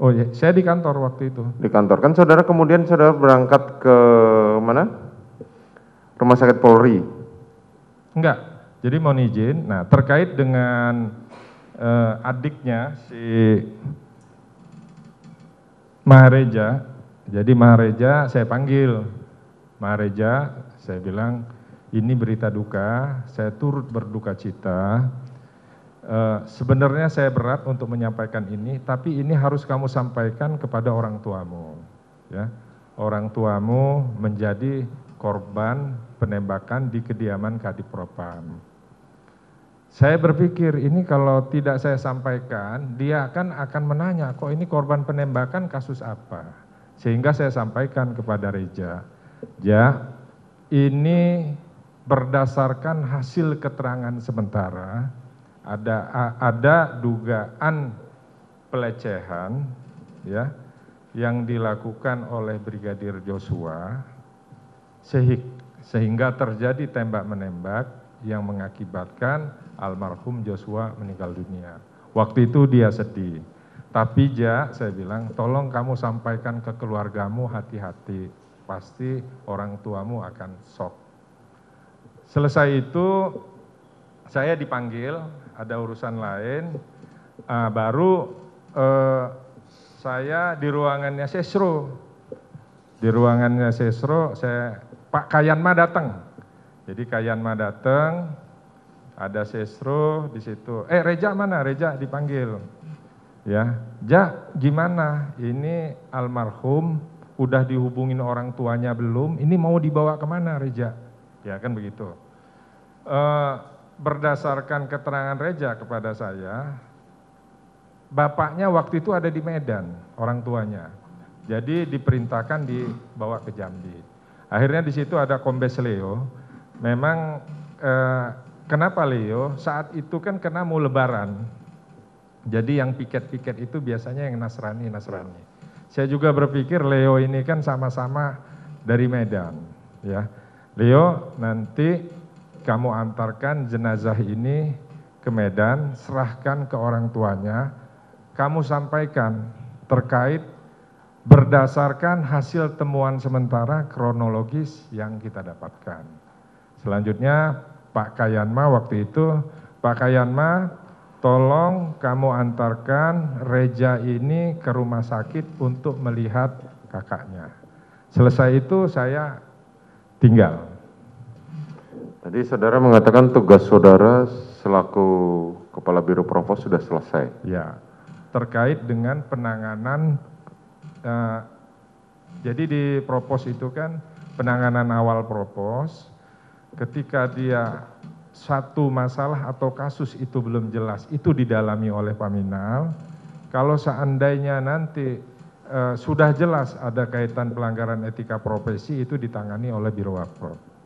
oh ya saya di kantor waktu itu di kantor kan saudara kemudian saudara berangkat ke mana rumah sakit Polri enggak jadi mau izin nah terkait dengan uh, adiknya si Mahareja jadi Mahareja saya panggil Mahareja saya bilang ini berita duka saya turut berduka cita Eh, sebenarnya saya berat untuk menyampaikan ini tapi ini harus kamu sampaikan kepada orang tuamu ya orang tuamu menjadi korban penembakan di kediaman Kadi Propam saya berpikir ini kalau tidak saya sampaikan dia akan akan menanya kok ini korban penembakan kasus apa sehingga saya sampaikan kepada Reja ya ini berdasarkan hasil keterangan sementara ada dugaan pelecehan ya, yang dilakukan oleh brigadir joshua sehingga terjadi tembak menembak yang mengakibatkan almarhum joshua meninggal dunia waktu itu dia sedih tapi ja saya bilang tolong kamu sampaikan ke keluargamu hati-hati pasti orang tuamu akan shock selesai itu saya dipanggil ada urusan lain ah, baru eh, saya di ruangannya sesro di ruangannya sesro saya pak kayanma datang jadi kayanma datang ada sesro di situ eh reja mana reja dipanggil ya ja gimana ini almarhum udah dihubungin orang tuanya belum ini mau dibawa kemana reja ya kan begitu uh, berdasarkan keterangan reja kepada saya bapaknya waktu itu ada di Medan orang tuanya jadi diperintahkan dibawa ke Jambi akhirnya di situ ada kombes Leo memang eh, kenapa Leo saat itu kan kena mau Lebaran jadi yang piket-piket itu biasanya yang Nasrani Nasrani saya juga berpikir Leo ini kan sama-sama dari Medan ya Leo nanti kamu antarkan jenazah ini ke Medan, serahkan ke orang tuanya, kamu sampaikan terkait berdasarkan hasil temuan sementara kronologis yang kita dapatkan. Selanjutnya Pak Kayanma waktu itu, Pak Kayanma tolong kamu antarkan Reja ini ke rumah sakit untuk melihat kakaknya. Selesai itu saya tinggal. Jadi saudara mengatakan tugas saudara selaku kepala biro provos sudah selesai ya terkait dengan penanganan uh, jadi di propos itu kan penanganan awal propos ketika dia satu masalah atau kasus itu belum jelas itu didalami oleh Paminal kalau seandainya nanti uh, sudah jelas ada kaitan pelanggaran etika profesi itu ditangani oleh Biro Wapro.